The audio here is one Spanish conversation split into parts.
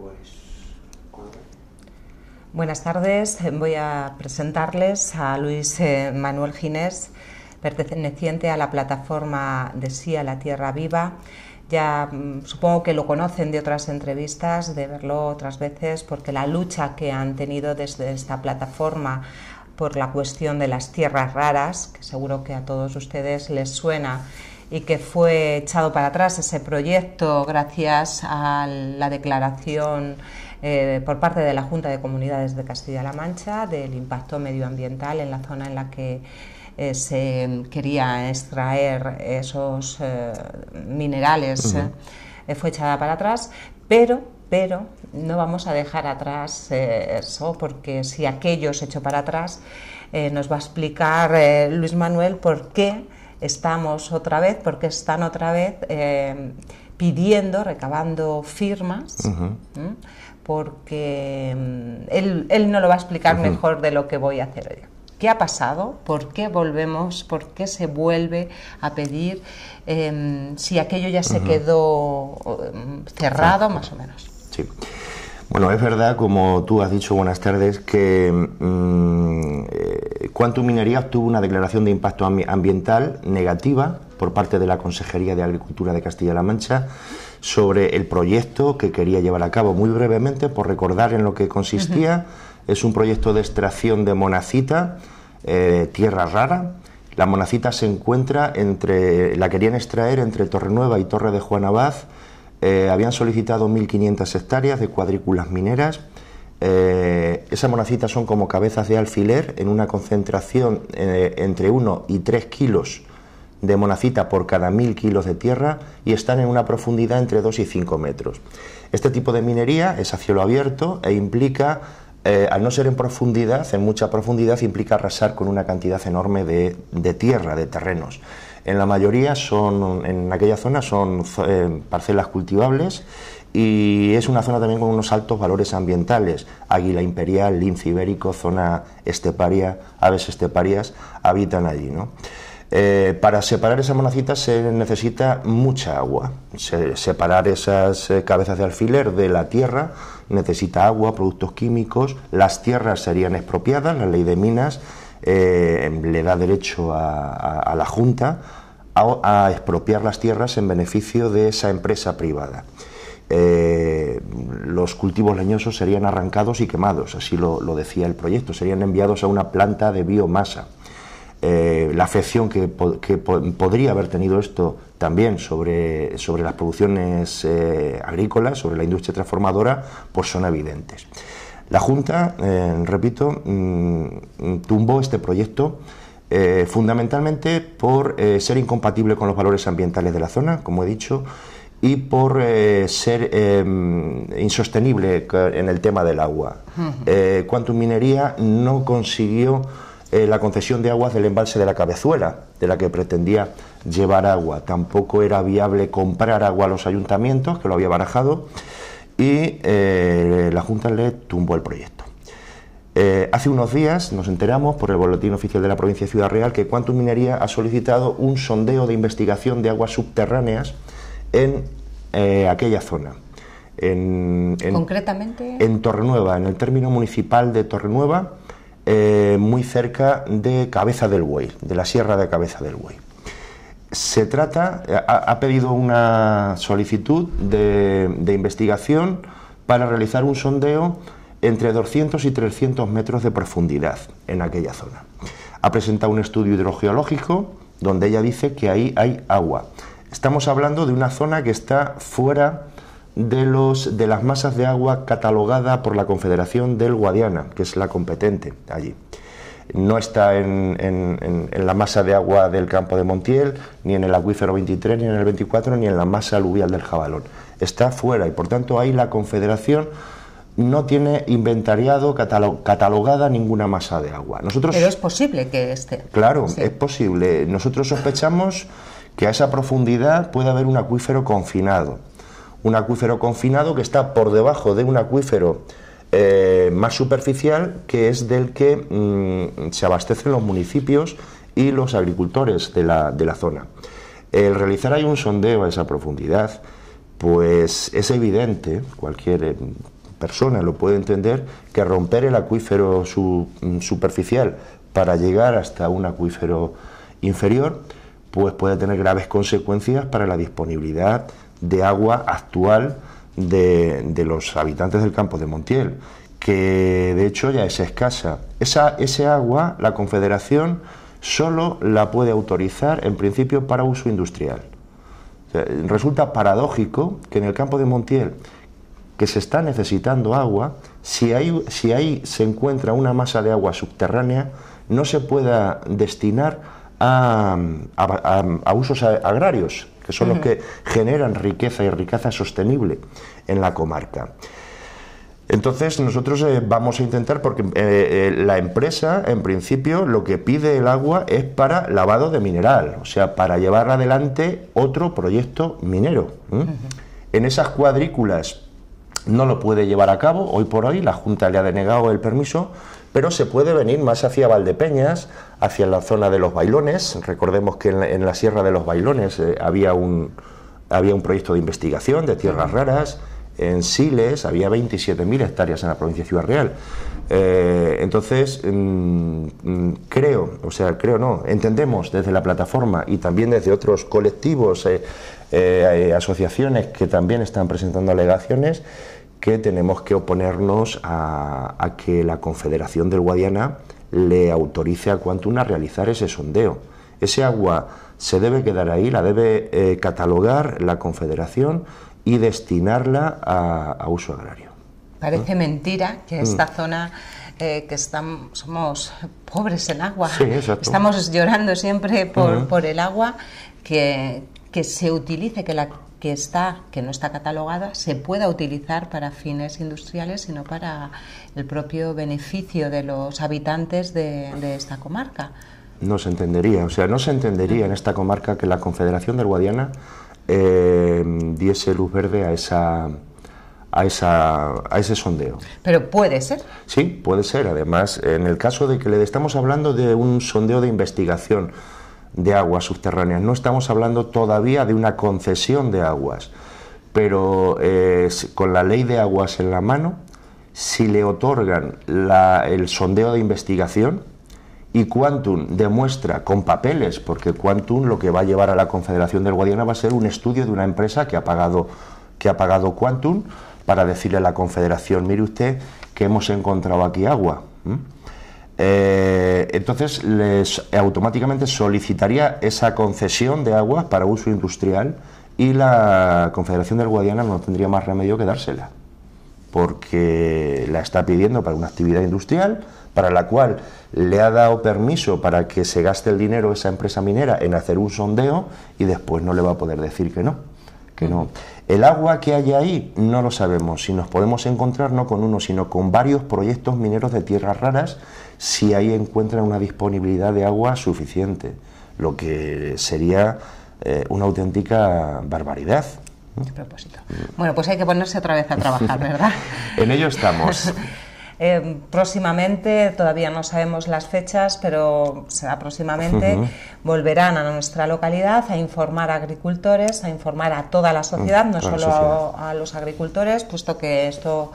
Pues, Buenas tardes, voy a presentarles a Luis eh, Manuel Ginés, perteneciente a la plataforma de Sí a la Tierra Viva. Ya mm, supongo que lo conocen de otras entrevistas, de verlo otras veces, porque la lucha que han tenido desde esta plataforma por la cuestión de las tierras raras, que seguro que a todos ustedes les suena, y que fue echado para atrás ese proyecto gracias a la declaración eh, por parte de la Junta de Comunidades de Castilla-La Mancha del impacto medioambiental en la zona en la que eh, se quería extraer esos eh, minerales. fue echada para atrás, pero pero no vamos a dejar atrás eso, porque si aquello se echó para atrás, nos va a explicar Luis Manuel por qué estamos otra vez, porque están otra vez eh, pidiendo, recabando firmas, porque mm, él, no lo va a explicar mejor de lo que voy a hacer hoy. ¿Qué ha pasado? ¿Por qué volvemos? ¿Por qué se vuelve a pedir em, si aquello ya se quedó em, cerrado, más o menos? Sí. Bueno, es verdad, como tú has dicho, buenas tardes, que mm, eh, Cuánto Quantum Minería obtuvo una declaración de impacto ambiental negativa por parte de la Consejería de Agricultura de Castilla-La Mancha sobre el proyecto que quería llevar a cabo. Muy brevemente, por recordar en lo que consistía, es un proyecto de extracción de monacita, eh, tierra rara. La monacita se encuentra entre, la querían extraer entre Nueva y Torre de Juan Abad eh, habían solicitado 1.500 hectáreas de cuadrículas mineras. Eh, esas monacitas son como cabezas de alfiler en una concentración eh, entre 1 y 3 kilos de monacita por cada 1.000 kilos de tierra y están en una profundidad entre 2 y 5 metros. Este tipo de minería es a cielo abierto e implica, al no ser en profundidad, en mucha profundidad, implica arrasar con una cantidad enorme de tierra, de terrenos. En la mayoría son, en aquella zona son eh, parcelas cultivables y es una zona también con unos altos valores ambientales, águila imperial, lince ibérico, zona esteparia, aves esteparias habitan allí. ¿no? Eh, para separar esa monacita se necesita mucha agua. separar esas eh, cabezas de alfiler de la tierra necesita agua, productos químicos, las tierras serían expropiadas, la ley de minas eh, le da derecho a, la Junta a, expropiar las tierras en beneficio de esa empresa privada. Eh, los cultivos leñosos serían arrancados y quemados, así lo, decía el proyecto, serían enviados a una planta de biomasa. Eh, la afección que, podría haber tenido esto también sobre, sobre las producciones agrícolas, sobre la industria transformadora, pues son evidentes. La Junta, eh, repito, mm, tumbó este proyecto eh, fundamentalmente por eh, ser incompatible con los valores ambientales de la zona, como he dicho, y por ser mm, insostenible en el tema del agua. Quantum Minería no consiguió la concesión de aguas del embalse de la cabezuela, de la que pretendía llevar agua. Tampoco era viable comprar agua a los ayuntamientos, que lo había barajado y eh, la Junta le tumbó el proyecto. Eh, hace unos días nos enteramos por el Boletín Oficial de la Provincia de Ciudad Real que Quantum Minería ha solicitado un sondeo de investigación de aguas subterráneas en eh, aquella zona. en, Concretamente. En Torrenueva, en el término municipal de Torrenueva, muy cerca de Cabeza del Buey, de la Sierra de Cabeza del Buey. Se trata, ha, pedido una solicitud de, de investigación para realizar un sondeo entre 200 y 300 metros de profundidad en aquella zona. Ha presentado un estudio hidrogeológico donde ella dice que ahí hay agua. Estamos hablando de una zona que está fuera de, los, de las masas de agua catalogada por la Confederación del Guadiana, que es la competente allí no está en, en, la masa de agua del campo de Montiel, ni en el acuífero 23, ni en el 24, ni en la masa aluvial del Jabalón. Está fuera y por tanto ahí la Confederación no tiene inventariado, catalogada ninguna masa de agua. Nosotros, Pero es posible que esté. Claro, es posible. Nosotros sospechamos que a esa profundidad puede haber un acuífero confinado. Un acuífero confinado que está por debajo de un acuífero eh, más superficial que es del que mm, se abastecen los municipios y los agricultores de la, de la zona. El realizar ahí un sondeo a esa profundidad, pues es evidente, cualquier eh, persona lo puede entender, que romper el acuífero mm, superficial para llegar hasta un acuífero inferior, pues puede tener graves consecuencias para la disponibilidad de agua actual de, los habitantes del campo de Montiel, que de hecho ya es escasa. Esa, ese agua, la Confederación solo la puede autorizar en principio para uso industrial. resulta paradójico que en el campo de Montiel, que se está necesitando agua, si ahí, si se encuentra una masa de agua subterránea, no se pueda destinar a, a usos agrarios, que son los que generan riqueza y riqueza sostenible en la comarca. Entonces nosotros eh, vamos a intentar, porque eh, eh, la empresa en principio lo que pide el agua es para lavado de mineral, o sea, para llevar adelante otro proyecto minero. En esas cuadrículas no lo puede llevar a cabo, hoy por hoy la Junta le ha denegado el permiso, pero se puede venir más hacia Valdepeñas, hacia la zona de los Bailones. Recordemos que en la, Sierra de los Bailones eh, había, un, había un proyecto de investigación de tierras raras. En Siles había 27.000 hectáreas en la provincia de Ciudad Real. Eh, entonces, mm, mm, creo, o sea, creo no, entendemos desde la plataforma y también desde otros colectivos, eh, asociaciones que también están presentando alegaciones, que tenemos que oponernos a, que la Confederación del Guadiana le autorice a Quantum a realizar ese sondeo. Ese agua se debe quedar ahí, la debe eh, catalogar la Confederación y destinarla a, uso agrario. Parece ¿Eh? mentira que mm. esta zona eh, que estamos, somos pobres en agua, estamos llorando siempre mm. por, el agua, que, que se utilice, que la que está, que no está catalogada, se pueda utilizar para fines industriales, sino para el propio beneficio de los habitantes de, esta comarca. No se entendería, o sea, no se entendería en esta comarca que la Confederación del Guadiana eh, diese luz verde a esa, a, esa, a ese sondeo. Pero puede ser. Sí, puede ser. Además, en el caso de que le estamos hablando de un sondeo de investigación, de aguas subterráneas. No estamos hablando todavía de una concesión de aguas, pero eh, con la ley de aguas en la mano, si le otorgan el sondeo de investigación y Quantum demuestra con papeles, porque Quantum lo que va a llevar a la Confederación del Guadiana va a ser un estudio de una empresa que ha pagado, que ha pagado Quantum para decirle a la Confederación, mire usted que hemos encontrado aquí agua. Eh, entonces, les automáticamente solicitaría esa concesión de agua para uso industrial y la Confederación del Guadiana no tendría más remedio que dársela, porque la está pidiendo para una actividad industrial para la cual le ha dado permiso para que se gaste el dinero esa empresa minera en hacer un sondeo y después no le va a poder decir que no no. El agua que hay ahí no lo sabemos, si nos podemos encontrar no con uno, sino con varios proyectos mineros de tierras raras, si ahí encuentran una disponibilidad de agua suficiente, lo que sería eh, una auténtica barbaridad. Bueno, pues hay que ponerse otra vez a trabajar, ¿verdad? en ello estamos. Em, próximamente, todavía no sabemos las fechas, pero será próximamente, volverán a nuestra localidad a informar a agricultores, a informar a toda la mm, sociedad, no solo A, los agricultores, puesto que esto...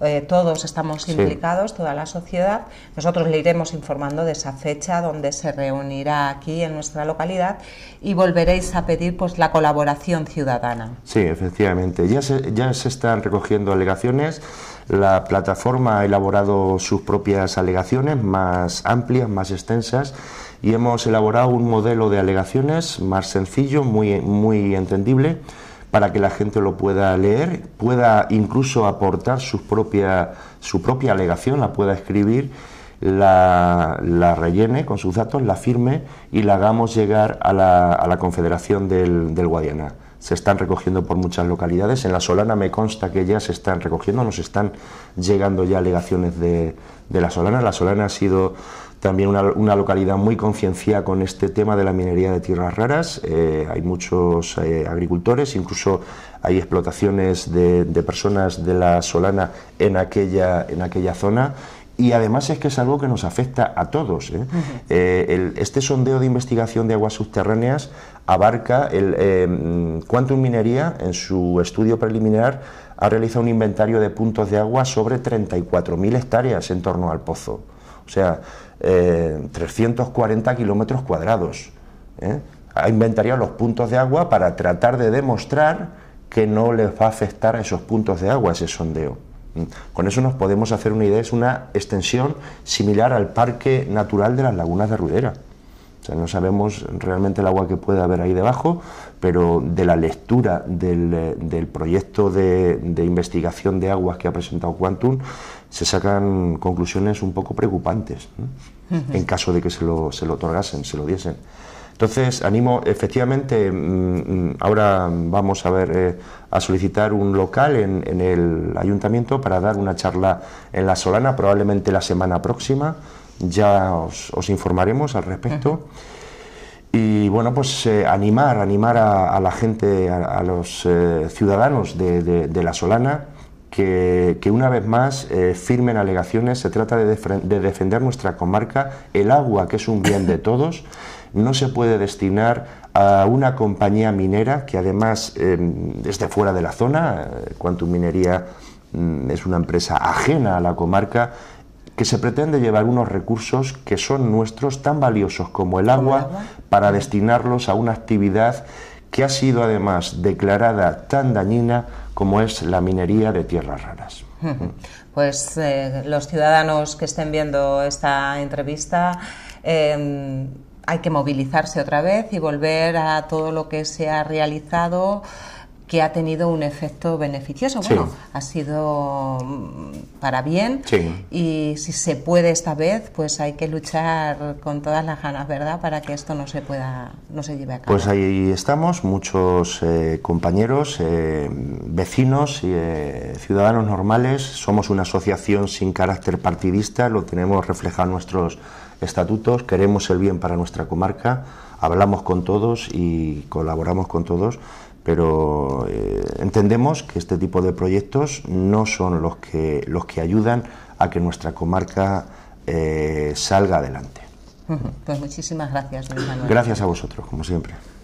Eh, todos estamos implicados, toda la sociedad. Nosotros le iremos informando de esa fecha donde se reunirá aquí en nuestra localidad y volveréis a pedir pues la colaboración ciudadana. Sí, efectivamente. Ya ya se están recogiendo alegaciones la plataforma ha elaborado sus propias alegaciones más amplias, más extensas y hemos elaborado un modelo de alegaciones más sencillo, muy, muy entendible para que la gente lo pueda leer, pueda incluso aportar su propia, alegación, la pueda escribir, la, rellene con sus datos, la firme y la hagamos llegar a la, Confederación del, del Guadiana se están recogiendo por muchas localidades. En La Solana me consta que ya se están recogiendo, nos están llegando ya alegaciones de, La Solana. La Solana ha sido también una, localidad muy concienciada con este tema de la minería de tierras raras. Eh, hay muchos eh, agricultores, incluso hay explotaciones de, de, personas de La Solana en aquella, en aquella zona y además es que es algo que nos afecta a todos. ¿eh? Eh, este sondeo de investigación de aguas subterráneas abarca el em, Quantum Minería, en su estudio preliminar, ha realizado un inventario de puntos de agua sobre 34.000 hectáreas en torno al pozo. O sea, 340 eh, kilómetros cuadrados. Ha inventariado los puntos de agua para tratar de demostrar que no les va a afectar a esos puntos de agua ese sondeo. Mm. Con eso nos podemos hacer una idea, es una extensión similar al Parque Natural de las Lagunas de Ruidera. sea, no sabemos realmente el agua que puede haber ahí debajo, pero de la lectura del, eh, proyecto de, investigación de aguas que ha presentado Quantum se sacan conclusiones un poco preocupantes en caso de que se lo, se lo otorgasen, se lo diesen. Entonces, animo, efectivamente, mm, mm, ahora vamos a ver eh, a solicitar un local en, el ayuntamiento para dar una charla en la Solana, probablemente la semana próxima. Ya os, informaremos al respecto. Y bueno, pues eh, animar, animar a, la gente, a, los eh, ciudadanos de, La Solana, que, una vez más firmen alegaciones. Se trata de, defender nuestra comarca, el agua, que es un bien de todos, no se puede destinar a una compañía minera que además eh, desde es de fuera de la zona, eh, Quantum Minería mm, es una empresa ajena a la comarca, que se pretende llevar unos recursos que son nuestros, tan valiosos como el agua, para destinarlos a una actividad que ha sido además declarada tan dañina como es la minería de tierras raras. Pues eh, los ciudadanos que estén viendo esta entrevista, em, hay que movilizarse otra vez y volver a todo lo que se ha realizado que ha tenido un efecto beneficioso. Bueno, ha sido mm, para bien y si se puede esta vez, pues hay que luchar con todas las ganas, ¿verdad?, para que esto no se pueda, no se lleve a cabo. Pues ahí estamos, muchos eh, compañeros, eh, vecinos, eh, ciudadanos normales, somos una asociación sin carácter partidista, lo tenemos reflejado en nuestros estatutos, queremos el bien para nuestra comarca, hablamos con todos y colaboramos con todos, pero eh, entendemos que este tipo de proyectos no son los que, los que ayudan a que nuestra comarca eh, salga adelante. Pues muchísimas gracias, don Manuel. Gracias a vosotros, como siempre.